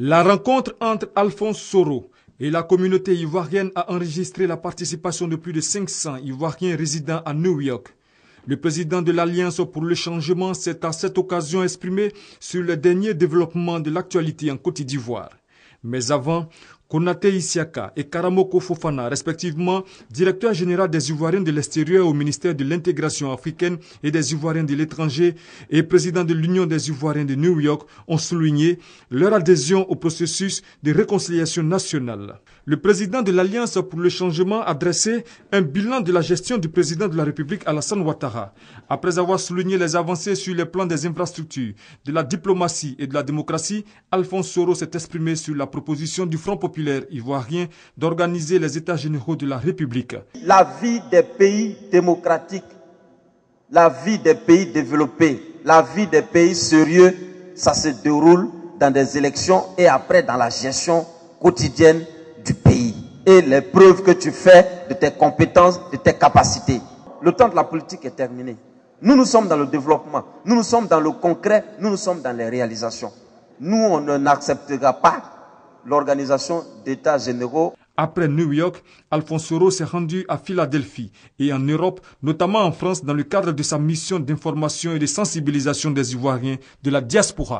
La rencontre entre Alphonse Soro et la communauté ivoirienne a enregistré la participation de plus de 500 Ivoiriens résidant à New York. Le président de l'Alliance pour le changement s'est à cette occasion exprimé sur le dernier développement de l'actualité en Côte d'Ivoire. Mais avant, Konate Isiaka et Karamoko Fofana, respectivement directeur général des Ivoiriens de l'extérieur au ministère de l'intégration africaine et des Ivoiriens de l'étranger et président de l'Union des Ivoiriens de New York, ont souligné leur adhésion au processus de réconciliation nationale. Le président de l'Alliance pour le changement a dressé un bilan de la gestion du président de la République Alassane Ouattara. Après avoir souligné les avancées sur les plans des infrastructures, de la diplomatie et de la démocratie, Alphonse Soro s'est exprimé sur la proposition du Front populaire ivoirien d'organiser les États généraux de la République. La vie des pays démocratiques, la vie des pays développés, la vie des pays sérieux, ça se déroule dans des élections et après dans la gestion quotidienne du pays et les preuves que tu fais de tes compétences, de tes capacités. Le temps de la politique est terminé. Nous, nous sommes dans le développement, nous, nous sommes dans le concret, nous, nous sommes dans les réalisations. Nous, on n'acceptera pas l'organisation d'États généraux. Après New York, Alfonso Rowe s'est rendu à Philadelphie et en Europe, notamment en France, dans le cadre de sa mission d'information et de sensibilisation des Ivoiriens de la diaspora.